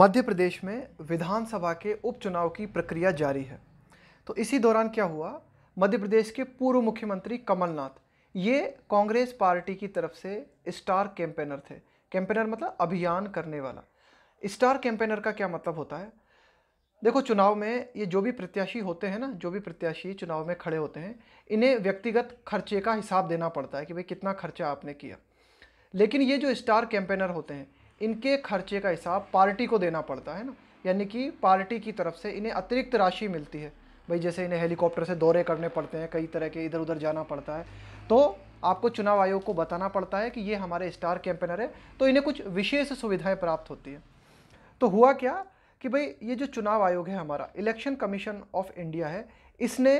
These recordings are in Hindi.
मध्य प्रदेश में विधानसभा के उपचुनाव की प्रक्रिया जारी है तो इसी दौरान क्या हुआ मध्य प्रदेश के पूर्व मुख्यमंत्री कमलनाथ ये कांग्रेस पार्टी की तरफ से स्टार कैंपेनर थे कैंपेनर मतलब अभियान करने वाला स्टार कैंपेनर का क्या मतलब होता है देखो चुनाव में ये जो भी प्रत्याशी होते हैं ना जो भी प्रत्याशी चुनाव में खड़े होते हैं इन्हें व्यक्तिगत खर्चे का हिसाब देना पड़ता है कि भाई कितना खर्चा आपने किया लेकिन ये जो स्टार कैंपेनर होते हैं इनके खर्चे का हिसाब पार्टी को देना पड़ता है ना यानी कि पार्टी की तरफ से इन्हें अतिरिक्त राशि मिलती है भाई जैसे इन्हें हेलीकॉप्टर से दौरे करने पड़ते हैं कई तरह के इधर उधर जाना पड़ता है तो आपको चुनाव आयोग को बताना पड़ता है कि ये हमारे स्टार कैंपेनर है तो इन्हें कुछ विशेष सुविधाएं प्राप्त होती हैं तो हुआ क्या कि भाई ये जो चुनाव आयोग है हमारा इलेक्शन कमीशन ऑफ इंडिया है इसने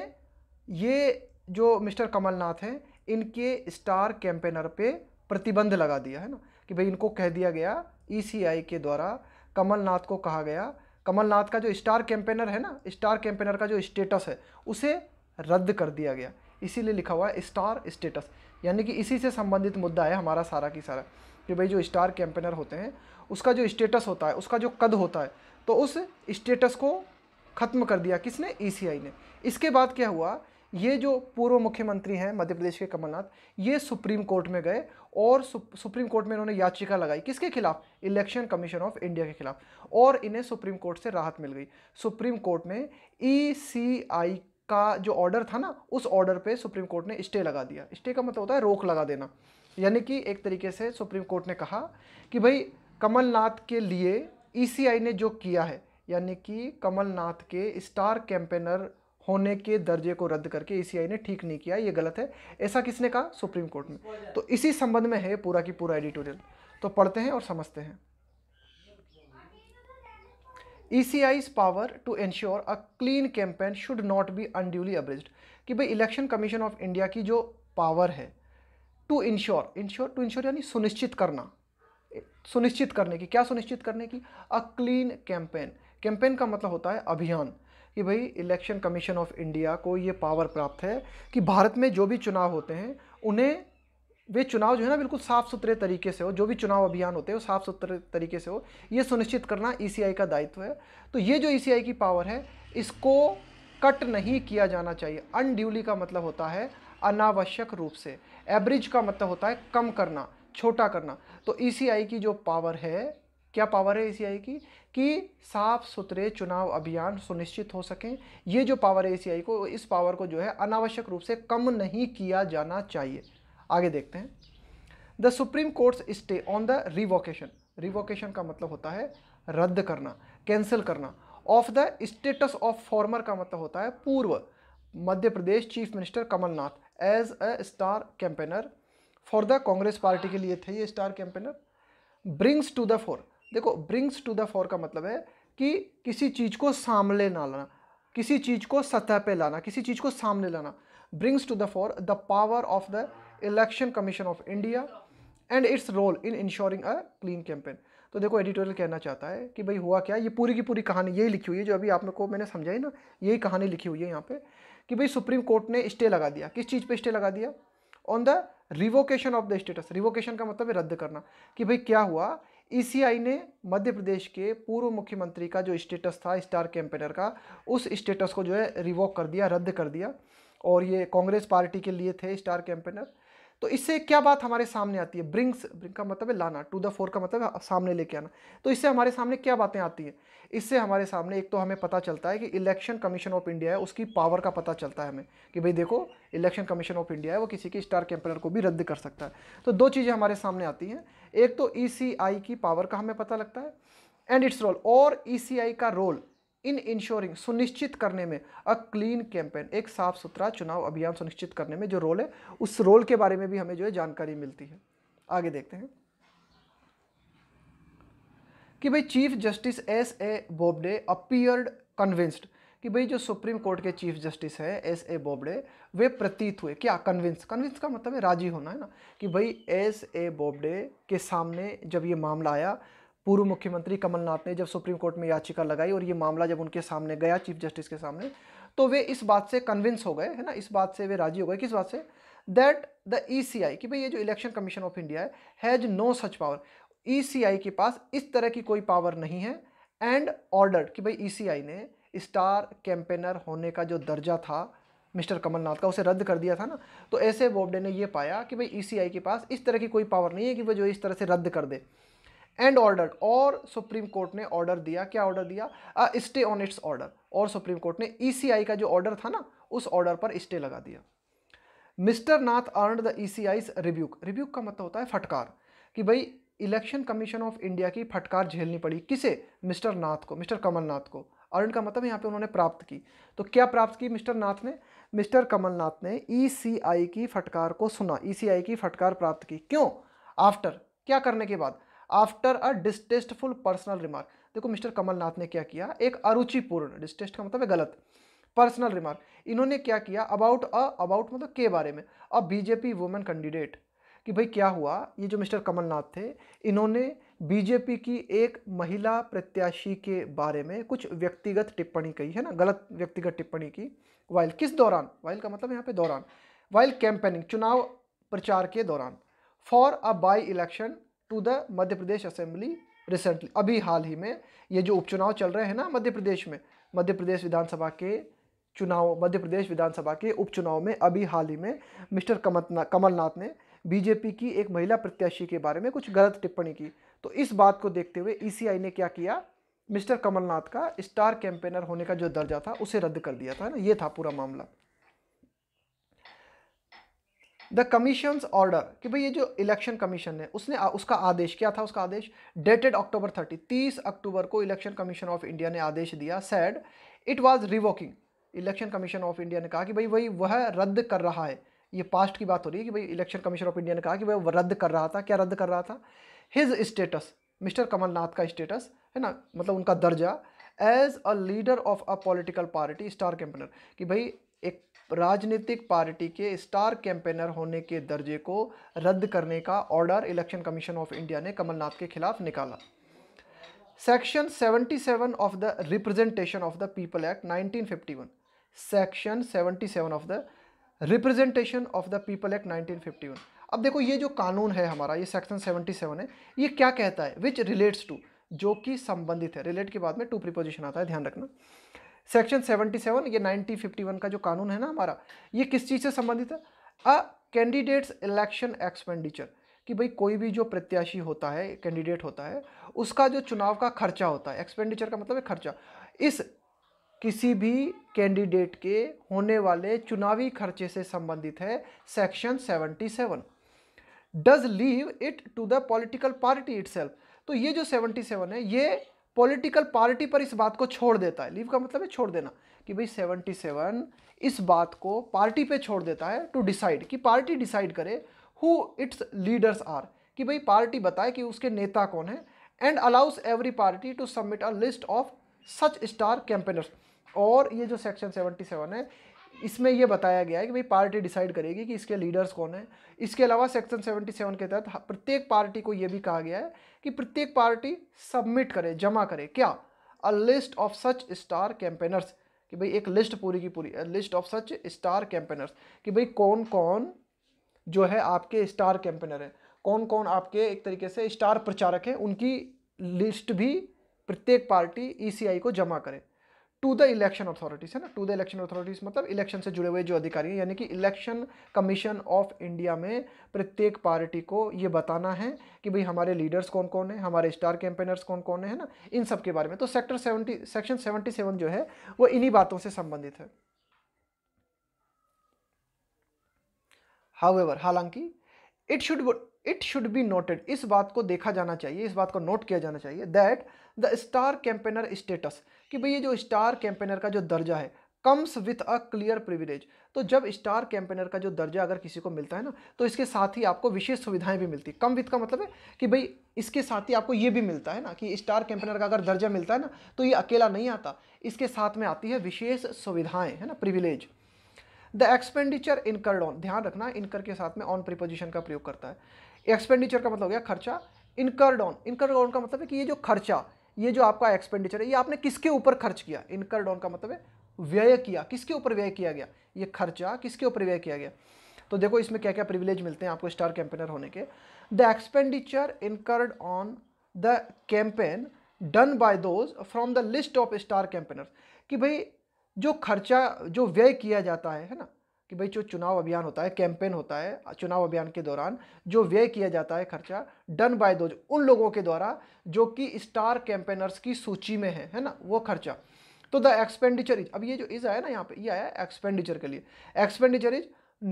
ये जो मिस्टर कमलनाथ हैं इनके स्टार कैंपेनर पे प्रतिबंध लगा दिया है ना कि भाई इनको कह दिया गया ई e के द्वारा कमलनाथ को कहा गया कमलनाथ का जो स्टार कैंपेनर है ना स्टार कैंपेनर का जो स्टेटस है उसे रद्द कर दिया गया इसीलिए लिखा हुआ है स्टार स्टेटस यानी कि इसी से संबंधित मुद्दा है हमारा सारा की सारा कि भाई जो स्टार कैंपेनर होते हैं उसका जो स्टेटस होता है उसका जो कद होता है तो उस स्टेटस को ख़त्म कर दिया किसने ई e ने इसके बाद क्या हुआ ये जो पूर्व मुख्यमंत्री हैं मध्य प्रदेश के कमलनाथ ये सुप्रीम कोर्ट में गए और सु, सुप्रीम कोर्ट में इन्होंने याचिका लगाई किसके खिलाफ इलेक्शन कमीशन ऑफ इंडिया के खिलाफ और इन्हें सुप्रीम कोर्ट से राहत मिल गई सुप्रीम कोर्ट में ई e का जो ऑर्डर था ना उस ऑर्डर पे सुप्रीम कोर्ट ने स्टे लगा दिया स्टे का मतलब होता है रोक लगा देना यानी कि एक तरीके से सुप्रीम कोर्ट ने कहा कि भाई कमलनाथ के लिए ईसीआई e ने जो किया है यानी कि कमलनाथ के स्टार कैंपेनर होने के दर्जे को रद्द करके ईसीआई ने ठीक नहीं किया ये गलत है ऐसा किसने कहा सुप्रीम कोर्ट में तो इसी संबंध में है पूरा की पूरा एडिटोरियल तो पढ़ते हैं और समझते हैं ECI's power to ensure a clean campaign should not be unduly abridged कि भाई इलेक्शन कमीशन ऑफ इंडिया की जो पावर है to ensure ensure to ensure यानी सुनिश्चित करना सुनिश्चित करने की क्या सुनिश्चित करने की अ क्लीन कैंपेन कैंपेन का मतलब होता है अभियान कि भाई इलेक्शन कमीशन ऑफ इंडिया को ये पावर प्राप्त है कि भारत में जो भी चुनाव होते हैं उन्हें वे चुनाव जो है ना बिल्कुल साफ सुथरे तरीके से हो जो भी चुनाव अभियान होते हैं वो साफ सुथरे तरीके से हो ये सुनिश्चित करना ई e का दायित्व है तो ये जो ई e की पावर है इसको कट नहीं किया जाना चाहिए अनड्यूली का मतलब होता है अनावश्यक रूप से एवरेज का मतलब होता है कम करना छोटा करना तो ई e की जो पावर है क्या पावर है ए की कि साफ सुथरे चुनाव अभियान सुनिश्चित हो सकें ये जो पावर है ए को इस पावर को जो है अनावश्यक रूप से कम नहीं किया जाना चाहिए आगे देखते हैं the supreme courts stay on the revocation revocation का मतलब होता है रद्द करना कैंसिल करना of the status of former का मतलब होता है पूर्व Madhya Pradesh chief minister Kamalnath as a star campaigner for the Congress party के लिए थे ये star campaigner brings to the fore देखो ब्रिंग्स टू द फोर का मतलब है कि किसी चीज़ को सामने ना लाना किसी चीज़ को सतह पे लाना किसी चीज़ को सामने लाना brings to the fore the power of the Election commission of India and its role in ensuring a clean campaign तो देखो एडिटोरियल कहना चाहता है कि भाई हुआ क्या ये पूरी की पूरी कहानी यही लिखी हुई है जो अभी आप लोग को मैंने समझाई ना यही कहानी लिखी हुई है यहाँ पे कि भाई सुप्रीम कोर्ट ने स्टे लगा दिया किस चीज़ पे स्टे लगा दिया on the revocation of the status revocation का मतलब है रद्द करना कि भाई क्या हुआ ईसीआई e ने मध्य प्रदेश के पूर्व मुख्यमंत्री का जो स्टेटस था स्टार कैंपेनर का उस स्टेटस को जो है रिवॉक कर दिया रद्द कर दिया और ये कांग्रेस पार्टी के लिए थे स्टार कैंपेनर तो इससे क्या बात हमारे सामने आती है ब्रिंग्स ब्रिंग का मतलब है लाना टू द फोर का मतलब सामने लेके आना तो इससे हमारे सामने क्या बातें आती हैं इससे हमारे सामने एक तो हमें पता चलता है कि इलेक्शन कमीशन ऑफ इंडिया है उसकी पावर का पता चलता है हमें कि भाई देखो इलेक्शन कमीशन ऑफ इंडिया है वो किसी की स्टार कैंपेनर को भी रद्द कर सकता है तो दो चीज़ें हमारे सामने आती हैं एक तो ई e की पावर का हमें पता लगता है एंड इट्स रोल और ई e का रोल इन इंश्योरिंग सुनिश्चित करने में अ क्लीन कैंपेन एक साफ सुथरा चुनाव अभियान सुनिश्चित करने में जो रोल है उस रोल के बारे में भी हमें जो है जानकारी मिलती है आगे देखते हैं कि भाई chief justice S A Bobde appeared convinced कि भाई जो सुप्रीम कोर्ट के चीफ जस्टिस हैं एस ए बोबडे वे प्रतीत हुए क्या कन्विंस कन्विंस का मतलब है राजी होना है ना कि भाई एस ए बोबडे के सामने जब ये मामला आया पूर्व मुख्यमंत्री कमलनाथ ने जब सुप्रीम कोर्ट में याचिका लगाई और ये मामला जब उनके सामने गया चीफ जस्टिस के सामने तो वे इस बात से कन्विंस हो गए है ना इस बात से वे राजी हो गए किस बात say that the E C आई कि भाई ये जो इलेक्शन कमीशन ऑफ इंडिया है has no such power E C I के पास इस तरह की कोई पावर नहीं है एंड ऑर्डर कि भाई ई सी आई ने स्टार कैंपेनर होने का जो दर्जा था मिस्टर कमलनाथ का उसे रद्द कर दिया था ना तो ऐसे बोबडे ने ये पाया कि भाई ई e के पास इस तरह की कोई पावर नहीं है कि वह जो इस तरह से रद्द कर दे एंड ऑर्डर और सुप्रीम कोर्ट ने ऑर्डर दिया क्या ऑर्डर दिया स्टे ऑन इट्स ऑर्डर और सुप्रीम कोर्ट ने ईसीआई e का जो ऑर्डर था ना उस ऑर्डर पर स्टे लगा दिया Mr Nath earn the E C I's review revoke का मतलब होता है फटकार कि भाई इलेक्शन कमीशन ऑफ इंडिया की फटकार झेलनी पड़ी किसे मिस्टर नाथ को मिस्टर कमलनाथ को अर्न का मतलब यहाँ पे उन्होंने प्राप्त की तो क्या प्राप्त की मिस्टर नाथ ने मिस्टर कमलनाथ ने ई सी आई की फटकार को सुना ई सी आई की फटकार प्राप्त की क्यों आफ्टर क्या करने के बाद after a distasteful personal remark देखो मिस्टर कमलनाथ ने क्या किया एक अरुचिपूर्ण डिस्टेस्ट का मतलब है गलत पर्सनल रिमार्क इन्होंने क्या किया अबाउट अ अबाउट मतलब के बारे में अ बीजेपी वुमेन कैंडिडेट कि भाई क्या हुआ ये जो मिस्टर कमलनाथ थे इन्होंने बीजेपी की एक महिला प्रत्याशी के बारे में कुछ व्यक्तिगत टिप्पणी कही है ना गलत व्यक्तिगत टिप्पणी की वाइल किस दौरान वाइल का मतलब यहाँ पे दौरान वाइल कैंपेनिंग चुनाव प्रचार के दौरान for a by election to the Madhya Pradesh assembly recently अभी हाल ही में ये जो उपचुनाव चल रहे हैं ना मध्य प्रदेश में मध्य प्रदेश विधानसभा के चुनाव मध्य प्रदेश विधानसभा के उपचुनाव में अभी हाल ही में मिस्टर कमतना कमलनाथ ने बीजेपी की एक महिला प्रत्याशी के बारे में कुछ गलत टिप्पणी की तो इस बात को देखते हुए ईसीआई e ने क्या किया मिस्टर कमलनाथ का स्टार कैंपेनर होने का जो दर्जा था उसे रद्द कर दिया था ना ये था पूरा मामला द कमीशन्स ऑर्डर कि भाई ये जो इलेक्शन कमीशन है उसने आ, उसका आदेश क्या था उसका आदेश डेटेड अक्टूबर थर्टी तीस अक्टूबर को इलेक्शन कमीशन ऑफ इंडिया ने आदेश दिया said it was revoking Election commission of India ने कहा कि भाई वही वह रद्द कर रहा है ये पास्ट की बात हो रही है कि भाई इलेक्शन कमीशन ऑफ इंडिया ने कहा कि वह रद्द कर रहा था क्या रद्द कर रहा था हिज स्टेटस मिस्टर कमलनाथ का स्टेटस है ना मतलब उनका दर्जा as a leader of a political party star campaigner कि भाई राजनीतिक पार्टी के स्टार कैंपेनर होने के दर्जे को रद्द करने का order election commission of India ने कमलनाथ के खिलाफ निकाला section 77 of the representation of the people act 1951 section 77 of the representation of the people act 1951 अब देखो ये जो कानून है हमारा ये सेक्शन 77 है ये क्या कहता है विच रिलेट्स टू जो कि संबंधित है रिलेट के बाद में टू प्रिपोजिशन आता है ध्यान रखना सेक्शन 77 ये 1951 का जो कानून है ना हमारा ये किस चीज़ से संबंधित है अ कैंडिडेट्स इलेक्शन एक्सपेंडिचर कि भाई कोई भी जो प्रत्याशी होता है कैंडिडेट होता है उसका जो चुनाव का खर्चा होता है एक्सपेंडिचर का मतलब है खर्चा इस किसी भी कैंडिडेट के होने वाले चुनावी खर्चे से संबंधित है section 77 does leave it to the political party it तो ये जो 77 है ये पॉलिटिकल पार्टी पर इस बात को छोड़ देता है लीव का मतलब है छोड़ देना कि भाई सेवन इस बात को पार्टी पे छोड़ देता है टू डिसाइड कि पार्टी डिसाइड करे हु इट्स लीडर्स आर कि भाई पार्टी बताए कि उसके नेता कौन है and allows every party to submit a list of such star campaigners और ये जो सेक्शन सेवन है इसमें यह बताया गया है कि भाई पार्टी डिसाइड करेगी कि इसके लीडर्स कौन है इसके अलावा सेक्शन 77 के तहत प्रत्येक पार्टी को यह भी कहा गया है कि प्रत्येक पार्टी सबमिट करे जमा करे क्या a list of such star campaigners कि भाई एक लिस्ट पूरी की पूरी list of such star campaigners कि भाई कौन कौन जो है आपके स्टार कैंपेनर हैं कौन कौन आपके एक तरीके से स्टार प्रचारक हैं उनकी लिस्ट भी प्रत्येक पार्टी ईसीआई e को जमा करे टू द इलेक्शन अथॉरिटीज है ना टू द इलेक्शन अथॉरिटीज मतलब इलेक्शन से जुड़े हुए जो अधिकारी हैं यानी कि इलेक्शन कमीशन ऑफ इंडिया में प्रत्येक पार्टी को ये बताना है कि भाई हमारे लीडर्स कौन कौन हैं हमारे स्टार कैंपेनर्स कौन कौन है ना इन सब के बारे में तो sector seventy section seventy seven जो है वो इन्हीं बातों से संबंधित है हाउएवर हालांकि it should it should be noted इस बात को देखा जाना चाहिए इस बात को नोट किया जाना चाहिए that the star campaigner status कि भाई ये जो स्टार कैंपेनर का जो दर्जा है comes with a clear privilege तो जब स्टार कैंपेनर का जो दर्जा अगर किसी को मिलता है ना तो इसके साथ ही आपको विशेष सुविधाएं भी मिलती है कम विथ का मतलब है कि भाई इसके साथ ही आपको ये भी मिलता है ना कि स्टार कैंपेनर का अगर दर्जा मिलता है ना तो ये अकेला नहीं आता इसके साथ में आती है विशेष सुविधाएँ है ना privilege the expenditure incurred on ध्यान रखना इनकर के साथ में ऑन प्रिपोजिशन का प्रयोग करता है एक्सपेंडिचर का मतलब हो गया खर्चा इनकर्ड ऑन इनकर्ड ऑन का मतलब है कि ये जो खर्चा ये जो आपका एक्सपेंडिचर है ये आपने किसके ऊपर खर्च किया इनकर डॉन का मतलब है व्यय किया किसके ऊपर व्यय किया गया ये खर्चा किसके ऊपर व्यय किया गया तो देखो इसमें क्या क्या प्रिविलेज मिलते हैं आपको स्टार कैंपेनर होने के the expenditure incurred on the campaign done by those from the list of star campaigner कि भाई जो खर्चा जो व्यय किया जाता है है ना कि भाई जो चुनाव अभियान होता है कैंपेन होता है चुनाव अभियान के दौरान जो व्यय किया जाता है खर्चा डन बाय दो उन लोगों के द्वारा जो कि स्टार कैंपेनर्स की सूची में है है ना वो खर्चा तो द एक्सपेंडिचर इज अब ये जो इज आया ना यहाँ पे ये आया एक्सपेंडिचर के लिए expenditure is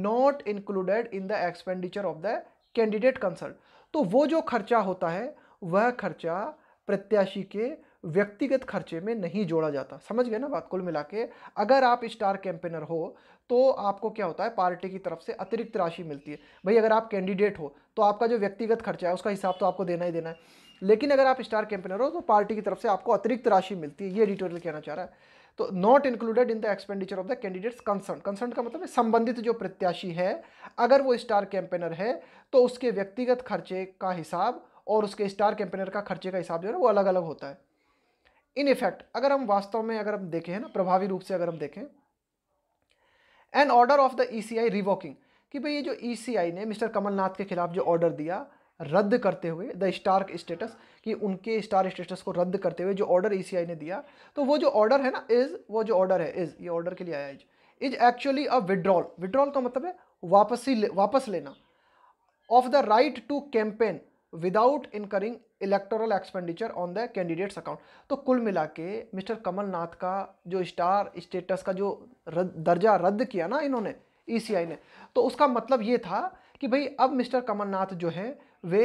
not included in the expenditure of the candidate concerned तो वो जो खर्चा होता है वह खर्चा प्रत्याशी के व्यक्तिगत खर्चे में नहीं जोड़ा जाता समझ गए ना बात कुल मिला के अगर आप स्टार कैंपेनर हो तो आपको क्या होता है पार्टी की तरफ से अतिरिक्त राशि मिलती है भाई अगर आप कैंडिडेट हो तो आपका जो व्यक्तिगत खर्चा है उसका हिसाब तो आपको देना ही देना है लेकिन अगर आप स्टार कैंपेनर हो तो पार्टी की तरफ से आपको अतिरिक्त राशि मिलती है ये एडिटोरियल कहना चाह रहा है तो not included in the expenditure of the candidates concern concern का मतलब है संबंधित जो प्रत्याशी है अगर वो स्टार कैंपेनर है तो उसके व्यक्तिगत खर्चे का हिसाब और उसके स्टार कैंपेनर का खर्चे का हिसाब जो है वो अलग अलग होता है इन इफेक्ट अगर हम वास्तव में अगर हम देखें ना प्रभावी रूप से अगर हम देखें an order of the ECI revoking कि भाई ये जो ईसीआई e ने मिस्टर कमलनाथ के खिलाफ जो ऑर्डर दिया रद्द करते हुए द स्टार स्टेटस कि उनके स्टार स्टेटस को रद्द करते हुए जो ऑर्डर ईसीआई e ने दिया तो वो जो ऑर्डर है ना इज़ वो जो ऑर्डर है इज़ ये ऑर्डर के लिए आया is is actually a withdrawal withdrawal का मतलब है वापसी वापस लेना of the right to campaign without incurring electoral expenditure on the candidate's account तो कुल मिला के मिस्टर कमलनाथ का जो स्टार स्टेटस का जो रद, दर्जा रद्द किया ना इन्होंने ईसीआई e ने तो उसका मतलब ये था कि भाई अब मिस्टर कमलनाथ जो है वे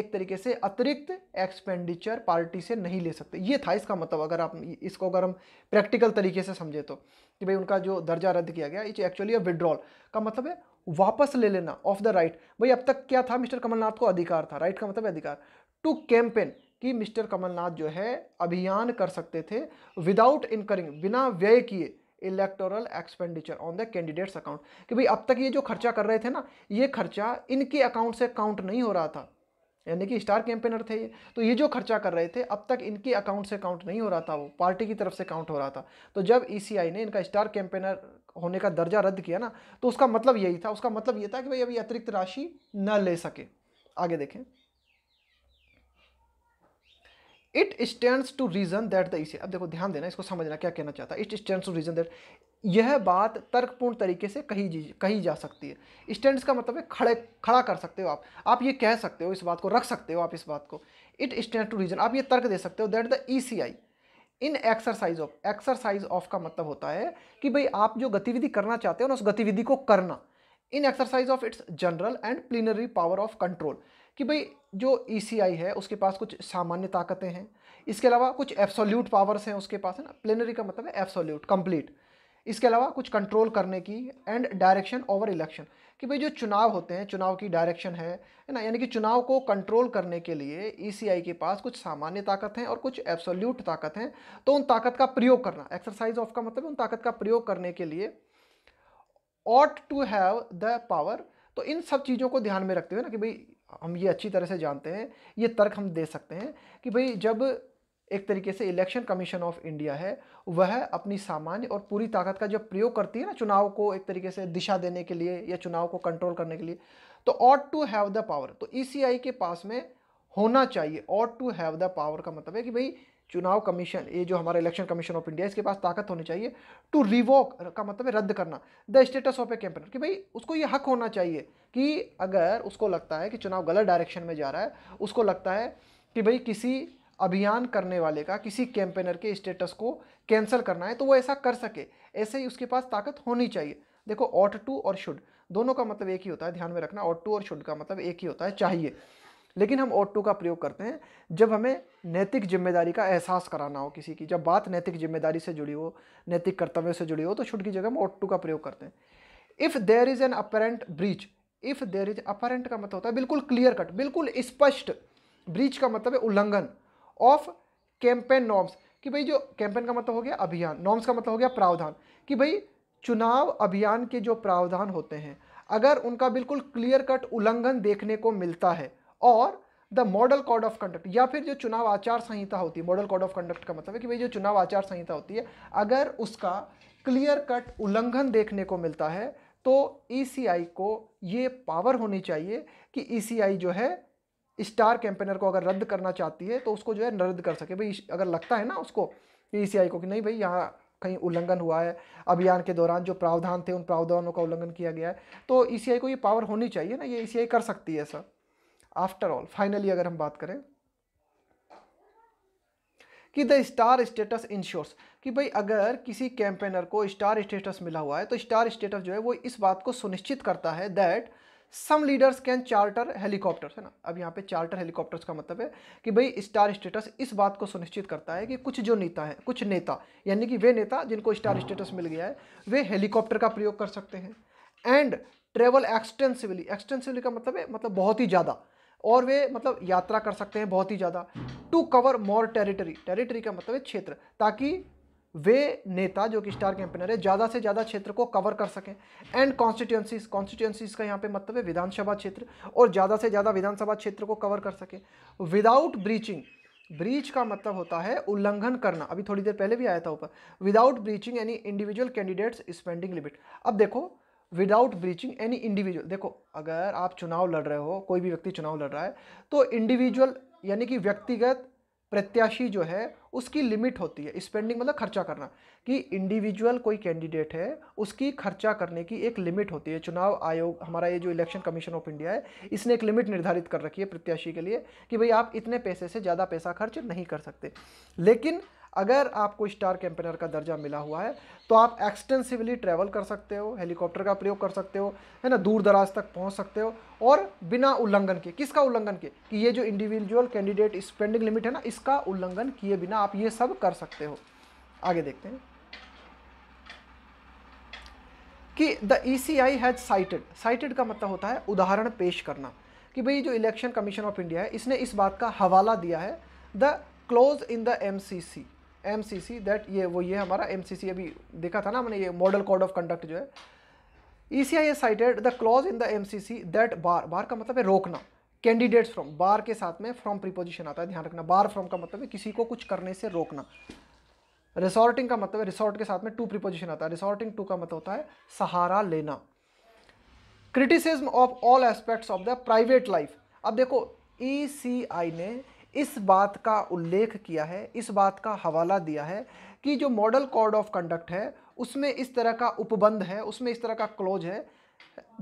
एक तरीके से अतिरिक्त एक्सपेंडिचर पार्टी से नहीं ले सकते ये था इसका मतलब अगर आप इसको अगर हम प्रैक्टिकल तरीके से समझे तो कि भाई उनका जो दर्जा रद्द किया गया इट्स एक्चुअली अ विड्रॉल का मतलब है वापस ले लेना ऑफ द राइट भाई अब तक क्या था मिस्टर कमलनाथ को अधिकार था राइट का मतलब अधिकार टू कैंपेन कि मिस्टर कमलनाथ जो है अभियान कर सकते थे विदाउट इनकरिंग बिना व्यय किए electoral expenditure on the candidate's account कि भाई अब तक ये जो खर्चा कर रहे थे ना ये खर्चा इनके अकाउंट से काउंट नहीं हो रहा था यानी कि स्टार कैंपेनर थे ये तो ये जो खर्चा कर रहे थे अब तक इनके अकाउंट से काउंट नहीं हो रहा था वो पार्टी की तरफ से काउंट हो रहा था तो जब ईसीआई e ने इनका स्टार कैंपेनर होने का दर्जा रद्द किया ना तो उसका मतलब यही था उसका मतलब ये था कि भाई अभी अतिरिक्त राशि न ले सके आगे देखें it stand to reason that the इसे अब देखो ध्यान देना इसको समझना क्या कहना चाहता है it stand to reason that यह बात तर्कपूर्ण तरीके से कही कही जा सकती है स्टैंड का मतलब है खड़े खड़ा कर सकते हो आप आप ये कह सकते हो इस बात को रख सकते हो आप इस बात को इट स्टैंड टू रीज़न आप ये तर्क दे सकते हो that the E C I in exercise of exercise of का मतलब होता है कि भाई आप जो गतिविधि करना चाहते हो ना उस गतिविधि को करना in exercise of its general and plenary power of control कि भाई जो ई e है उसके पास कुछ सामान्य ताकतें हैं इसके अलावा कुछ एब्सोल्यूट पावर्स हैं उसके पास है ना प्लेनरी का मतलब है एब्सोल्यूट कंप्लीट इसके अलावा कुछ कंट्रोल करने की एंड डायरेक्शन ओवर इलेक्शन कि भाई जो चुनाव होते हैं चुनाव की डायरेक्शन है है ना यानी कि चुनाव को कंट्रोल करने के लिए ई e के पास कुछ सामान्य ताकत हैं और कुछ एब्सोल्यूट ताकत हैं तो उन ताकत का प्रयोग करना एक्सरसाइज ऑफ का मतलब उन ताकत का प्रयोग करने के लिए ought to have the power तो इन सब चीज़ों को ध्यान में रखते हुए ना कि भाई हम ये अच्छी तरह से जानते हैं ये तर्क हम दे सकते हैं कि भाई जब एक तरीके से इलेक्शन कमीशन ऑफ इंडिया है वह अपनी सामान्य और पूरी ताकत का जब प्रयोग करती है ना चुनाव को एक तरीके से दिशा देने के लिए या चुनाव को कंट्रोल करने के लिए तो ought to have the power तो ई e के पास में होना चाहिए ought to have the power का मतलब है कि भाई चुनाव कमीशन ये जो हमारा इलेक्शन कमीशन ऑफ इंडिया इसके पास ताकत होनी चाहिए टू रिवोक का मतलब है रद्द करना the status of a campaigner कि भाई उसको ये हक होना चाहिए कि अगर उसको लगता है कि चुनाव गलत डायरेक्शन में जा रहा है उसको लगता है कि भाई किसी अभियान करने वाले का किसी कैंपेनर के स्टेटस को कैंसिल करना है तो वो ऐसा कर सके ऐसे ही उसके पास ताकत होनी चाहिए देखो ऑट टू और शुड दोनों का मतलब एक ही होता है ध्यान में रखना ऑट टू और शुड का मतलब एक ही होता है चाहिए लेकिन हम ऑटो का प्रयोग करते हैं जब हमें नैतिक जिम्मेदारी का एहसास कराना हो किसी की जब बात नैतिक जिम्मेदारी से जुड़ी हो नैतिक कर्तव्य से जुड़ी हो तो छुट की जगह हम ऑटो का प्रयोग करते हैं if there is an apparent breach if there is apparent का मतलब होता है बिल्कुल क्लियर कट बिल्कुल स्पष्ट ब्रीच का मतलब है उल्लंघन ऑफ कैंपेन नॉर्म्स कि भाई जो कैंपेन का मतलब हो गया अभियान नॉर्म्स का मतलब हो गया प्रावधान कि भाई चुनाव अभियान के जो प्रावधान होते हैं अगर उनका बिल्कुल क्लियर कट उल्लंघन देखने को मिलता है और the model code of conduct या फिर जो चुनाव आचार संहिता होती है मॉडल कोड ऑफ कंडक्ट का मतलब है कि भाई जो चुनाव आचार संहिता होती है अगर उसका क्लियर कट उल्लंघन देखने को मिलता है तो ई e को ये पावर होनी चाहिए कि ई e जो है स्टार कैंपेनर को अगर रद्द करना चाहती है तो उसको जो है रद्द कर सके भाई अगर लगता है ना उसको ई e को कि नहीं भाई यहाँ कहीं उल्लंघन हुआ है अभियान के दौरान जो प्रावधान थे उन प्रावधानों का उल्लंघन किया गया है तो ई को ये पावर होनी चाहिए ना ये ई कर सकती है सर आफ्टर ऑल फाइनली अगर हम बात करें कि द स्टार स्टेटस इंश्योर्स कि भाई अगर किसी कैंपेनर को स्टार स्टेटस मिला हुआ है तो स्टार स्टेटस जो है वो इस बात को सुनिश्चित करता है that some leaders can charter helicopters है ना अब यहाँ पे चार्टर हेलीकॉप्टर्स का मतलब है कि भाई स्टार स्टेटस इस बात को सुनिश्चित करता है कि कुछ जो नेता है कुछ नेता यानी कि वे नेता जिनको स्टार स्टेटस मिल गया है वे हेलीकॉप्टर का प्रयोग कर सकते हैं एंड ट्रेवल एक्सटेंसिवली एक्सटेंसिवली का मतलब है मतलब बहुत ही ज़्यादा और वे मतलब यात्रा कर सकते हैं बहुत ही ज़्यादा to cover more territory territory का मतलब है क्षेत्र ताकि वे नेता जो कि स्टार कैंपेनर है ज़्यादा से ज़्यादा क्षेत्र को कवर कर सकें एंड कॉन्स्टिट्यूंसीज कॉन्स्टिट्यूंसीज का यहाँ पे मतलब है विधानसभा क्षेत्र और ज़्यादा से ज़्यादा विधानसभा क्षेत्र को कवर कर सकें विदाउट ब्रीचिंग ब्रीच का मतलब होता है उल्लंघन करना अभी थोड़ी देर पहले भी आया था ऊपर विदाउट ब्रीचिंग यानी इंडिविजुअल कैंडिडेट्स स्पेंडिंग लिमिट अब देखो विदाउट ब्रीचिंग एनी इंडिविजुअल देखो अगर आप चुनाव लड़ रहे हो कोई भी व्यक्ति चुनाव लड़ रहा है तो इंडिविजुअल यानी कि व्यक्तिगत प्रत्याशी जो है उसकी लिमिट होती है स्पेंडिंग मतलब खर्चा करना कि इंडिविजुअल कोई कैंडिडेट है उसकी खर्चा करने की एक लिमिट होती है चुनाव आयोग हमारा ये जो इलेक्शन कमीशन ऑफ इंडिया है इसने एक लिमिट निर्धारित कर रखी है प्रत्याशी के लिए कि भाई आप इतने पैसे से ज़्यादा पैसा खर्च नहीं कर सकते लेकिन अगर आपको स्टार कैंपेनर का दर्जा मिला हुआ है तो आप एक्सटेंसिवली ट्रैवल कर सकते हो हेलीकॉप्टर का प्रयोग कर सकते हो है ना दूर दराज तक पहुंच सकते हो और बिना उल्लंघन के किसका उल्लंघन के कि ये जो इंडिविजुअल कैंडिडेट स्पेंडिंग लिमिट है ना इसका उल्लंघन किए बिना आप ये सब कर सकते हो आगे देखते हैं कि the E C I has cited cited का मतलब होता है उदाहरण पेश करना कि भाई जो इलेक्शन कमीशन ऑफ इंडिया है इसने इस बात का हवाला दिया है the clause in the M C C M C C that ये वो ये हमारा एम सी सी अभी देखा था ना हमने ये मॉडल कोड ऑफ कंडक्ट जो है E C I's cited the clause in the M C C that बार बार का मतलब है रोकना कैंडिडेट्स फ्रॉम बार के साथ में फ्रॉम प्रीपोजिशन आता है ध्यान रखना बार फ्रॉम का मतलब है किसी को कुछ करने से रोकना रिसोर्टिंग का मतलब है रिसोर्ट के साथ में टू प्रीपोजिशन आता है रिसोर्टिंग टू का मतलब होता है सहारा लेना criticism of all aspects of the private life अब देखो ई e ने इस बात का उल्लेख किया है इस बात का हवाला दिया है कि जो मॉडल कोड ऑफ कंडक्ट है उसमें इस तरह का उपबंध है उसमें इस तरह का क्लोज है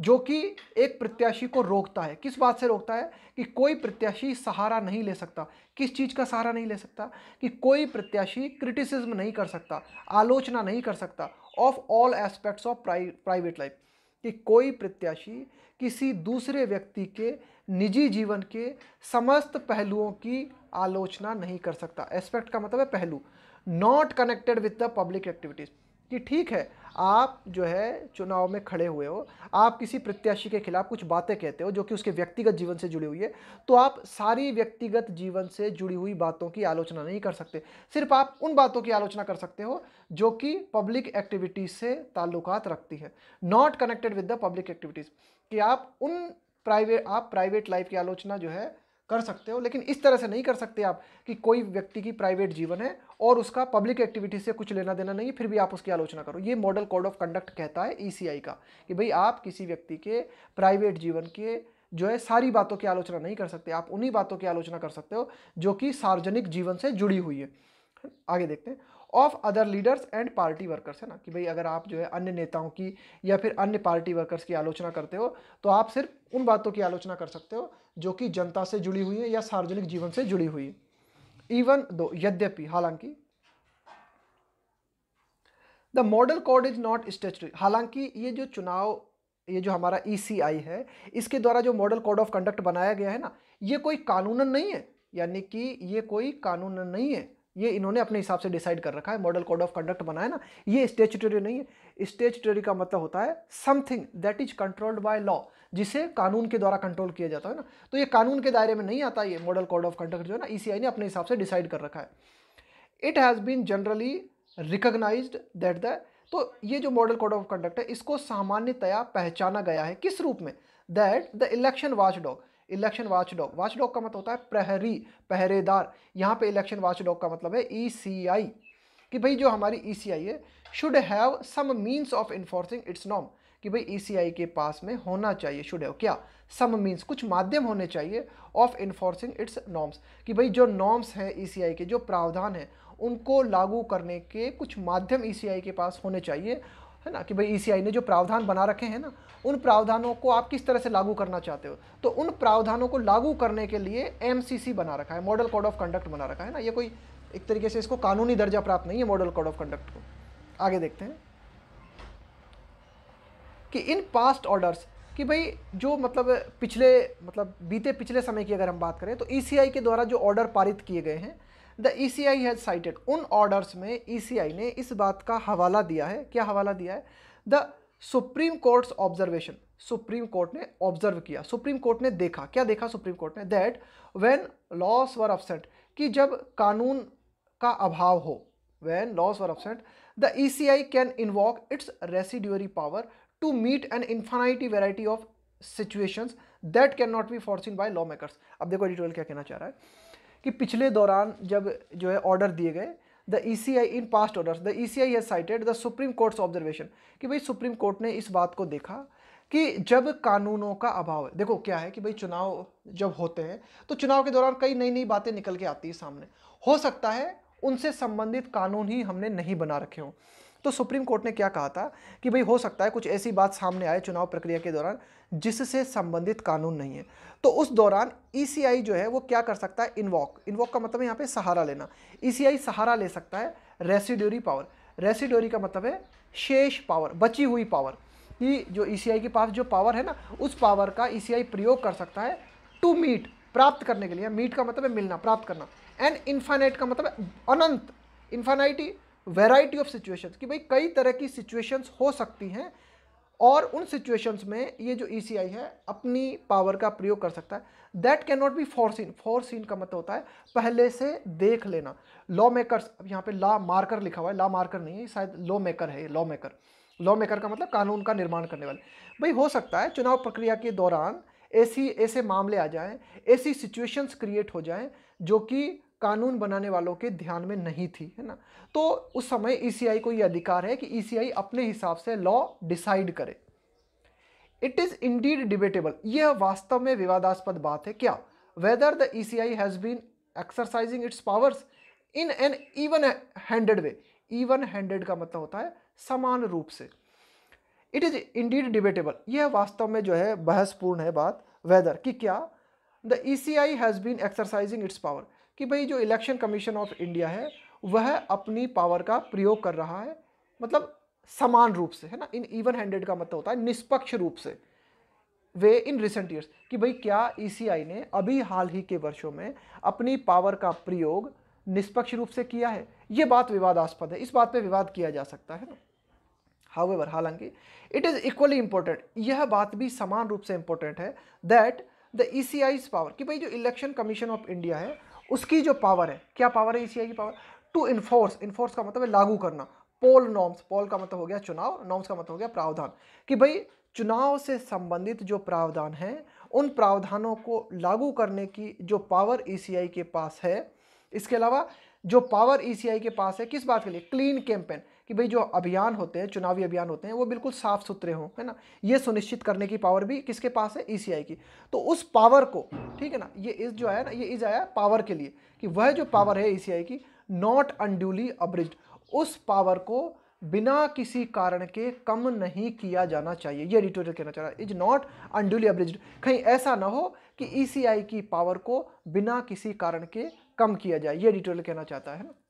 जो कि एक प्रत्याशी को रोकता है किस बात से रोकता है कि कोई प्रत्याशी सहारा नहीं ले सकता किस चीज़ का सहारा नहीं ले सकता कि कोई प्रत्याशी क्रिटिसिज्म नहीं कर सकता आलोचना नहीं कर सकता of all aspects of private life कि कोई प्रत्याशी किसी दूसरे व्यक्ति के निजी जीवन के समस्त पहलुओं की आलोचना नहीं कर सकता एस्पेक्ट का मतलब है पहलू not connected with the public activities कि ठीक है आप जो है चुनाव में खड़े हुए हो आप किसी प्रत्याशी के खिलाफ कुछ बातें कहते हो जो कि उसके व्यक्तिगत जीवन से जुड़ी हुई है तो आप सारी व्यक्तिगत जीवन से जुड़ी हुई बातों की आलोचना नहीं कर सकते सिर्फ आप उन बातों की आलोचना कर सकते हो जो कि पब्लिक एक्टिविटीज़ से ताल्लुकात रखती है not connected with the public activities कि आप उन प्राइवेट आप प्राइवेट लाइफ की आलोचना जो है कर सकते हो लेकिन इस तरह से नहीं कर सकते आप कि कोई व्यक्ति की प्राइवेट जीवन है और उसका पब्लिक एक्टिविटी से कुछ लेना देना नहीं फिर भी आप उसकी आलोचना करो ये मॉडल कोड ऑफ कंडक्ट कहता है ई e का कि भाई आप किसी व्यक्ति के प्राइवेट जीवन के जो है सारी बातों की आलोचना नहीं कर सकते आप उन्हीं बातों की आलोचना कर सकते हो जो कि सार्वजनिक जीवन से जुड़ी हुई है आगे देखते हैं of other leaders and party workers है ना कि भाई अगर आप जो है अन्य नेताओं की या फिर अन्य पार्टी वर्कर्स की आलोचना करते हो तो आप सिर्फ उन बातों की आलोचना कर सकते हो जो कि जनता से जुड़ी हुई है या सार्वजनिक जीवन से जुड़ी हुई है इवन दो यद्यपि हालांकि the model code is not statute हालांकि ये जो चुनाव ये जो हमारा ई e है इसके द्वारा जो मॉडल कोड ऑफ कंडक्ट बनाया गया है ना ये कोई कानूनन नहीं है यानी कि ये कोई कानूनन नहीं है ये इन्होंने अपने हिसाब से डिसाइड कर रखा है मॉडल कोड ऑफ कंडक्ट बनाया ना ये स्टेचुटरी नहीं है स्टेचुटरी का मतलब होता है something that is controlled by law जिसे कानून के द्वारा कंट्रोल किया जाता है ना तो ये कानून के दायरे में नहीं आता ये मॉडल कोड ऑफ कंडक्ट जो है ना ई e ने अपने हिसाब से डिसाइड कर रखा है it has been generally recognise that the तो ये जो मॉडल कोड ऑफ कंडक्ट है इसको सामान्यतया पहचाना गया है किस रूप में that the election watch dog election watchdog watchdog का मतलब होता है प्रहरी पहरेदार यहाँ पे इलेक्शन वाचडॉग का मतलब है ई e कि भाई जो हमारी ई e है should have some means of enforcing its नॉम कि भाई ई e के पास में होना चाहिए शुड हैव क्या सम मीन्स कुछ माध्यम होने चाहिए ऑफ इन्फोर्सिंग इट्स नॉम्स कि भाई जो नॉम्स हैं ई के जो प्रावधान हैं उनको लागू करने के कुछ माध्यम ई के पास होने चाहिए है ना कि भाई ई e ने जो प्रावधान बना रखे हैं ना उन प्रावधानों को आप किस तरह से लागू करना चाहते हो तो उन प्रावधानों को लागू करने के लिए एम बना रखा है मॉडल कोड ऑफ कंडक्ट बना रखा है ना ये कोई एक तरीके से इसको कानूनी दर्जा प्राप्त नहीं है मॉडल कोड ऑफ कंडक्ट को आगे देखते हैं कि इन पास्ट ऑर्डर्स कि भाई जो मतलब पिछले मतलब बीते पिछले समय की अगर हम बात करें तो ई e के द्वारा जो ऑर्डर पारित किए गए हैं the E C I has cited उन ऑर्डर्स में ई सी आई ने इस बात का हवाला दिया है क्या हवाला दिया है the supreme court's observation supreme court ने ऑब्जर्व किया सुप्रीम कोर्ट ने देखा क्या देखा सुप्रीम कोर्ट ने that when laws were absent कि जब कानून का अभाव हो when laws were absent the ECI can invoke its residuary power to meet an infinity variety of situations that can not be foreseen by law makers अब देखो एडिटोरियल क्या कहना चाह रहा है कि पिछले दौरान जब जो है ऑर्डर दिए गए the E C I in past order the E C I has cited the supreme court's observation कि भाई सुप्रीम कोर्ट ने इस बात को देखा कि जब कानूनों का अभाव है देखो क्या है कि भाई चुनाव जब होते हैं तो चुनाव के दौरान कई नई नई बातें निकल के आती है सामने हो सकता है उनसे संबंधित कानून ही हमने नहीं बना रखे हों तो सुप्रीम कोर्ट ने क्या कहा था कि भाई हो सकता है कुछ ऐसी बात सामने आए चुनाव प्रक्रिया के दौरान जिससे संबंधित कानून नहीं है तो उस दौरान ई e जो है वो क्या कर सकता है इन्वॉक इन्वॉक का मतलब यहाँ पे सहारा लेना ई e सहारा ले सकता है रेसिडोरी पावर रेसिडोरी का मतलब है शेष पावर बची हुई पावर कि जो ई e के पास जो पावर है ना उस पावर का ई प्रयोग कर सकता है टू मीट प्राप्त करने के लिए मीट का मतलब है मिलना प्राप्त करना एंड इन्फाइनाइट का मतलब अनंत इन्फाइनाइटी वेराइटी ऑफ सिचुएशंस कि भाई कई तरह की सिचुएशंस हो सकती हैं और उन सिचुएशंस में ये जो ई e है अपनी पावर का प्रयोग कर सकता है that can not be foreseen का मतलब होता है पहले से देख लेना लॉ मेकर्स अब यहाँ पे ला मार्कर लिखा हुआ है ला मार्कर नहीं है शायद लॉ मेकर है लॉ मेकर लॉ मेकर का मतलब कानून का निर्माण करने वाले भाई हो सकता है चुनाव प्रक्रिया के दौरान ऐसी ऐसे मामले आ जाएं ऐसी सिचुएशंस क्रिएट हो जाएं जो कि कानून बनाने वालों के ध्यान में नहीं थी है ना तो उस समय ईसीआई e को ये अधिकार है कि ईसीआई e अपने हिसाब से लॉ डिसाइड करे इट इज इंडीड डिबेटेबल यह वास्तव में विवादास्पद बात है क्या whether the I has been exercising its powers in an even handed way even handed का मतलब होता है समान रूप से इट इज इंडीड डिबेटेबल यह वास्तव में जो है बहसपूर्ण है बात वेदर कि क्या the E C I has been exercising its power कि भाई जो इलेक्शन कमीशन ऑफ इंडिया है वह अपनी पावर का प्रयोग कर रहा है मतलब समान रूप से है ना इन इवन हैंडेड का मतलब होता है निष्पक्ष रूप से वे इन रिसेंट ईयर्स कि भाई क्या ईसीआई e ने अभी हाल ही के वर्षों में अपनी पावर का प्रयोग निष्पक्ष रूप से किया है ये बात विवादास्पद है इस बात पे विवाद किया जा सकता है ना हाउएवर हालांकि इट इज़ इक्वली इम्पोर्टेंट यह बात भी समान रूप से इम्पोर्टेंट है that the E C I's power कि भाई जो इलेक्शन कमीशन ऑफ इंडिया है उसकी जो पावर है क्या पावर है ई की पावर टू इन्फोर्स इन्फोर्स का मतलब है लागू करना पोल नॉर्म्स पोल का मतलब हो गया चुनाव नॉर्म्स का मतलब हो गया प्रावधान कि भाई चुनाव से संबंधित जो प्रावधान हैं उन प्रावधानों को लागू करने की जो पावर ई के पास है इसके अलावा जो पावर ई के पास है किस बात के लिए क्लीन कैंपेन कि भाई जो अभियान होते हैं चुनावी अभियान होते हैं वो बिल्कुल साफ सुथरे हों है ना ये सुनिश्चित करने की पावर भी किसके पास है ई e की तो उस पावर को ठीक है ना ये इस जो है ना ये इज आया पावर के लिए कि वह जो पावर है ई e की नॉट अनड्यूली अब्रिज उस पावर को बिना किसी कारण के कम नहीं किया जाना चाहिए ये एडिटोरियल कहना चाह रहा है इज नॉट अनड्यूली अब्रिज कहीं ऐसा ना हो कि ई e की पावर को बिना किसी कारण के कम किया जाए ये एडिटोरियल कहना चाहता है ना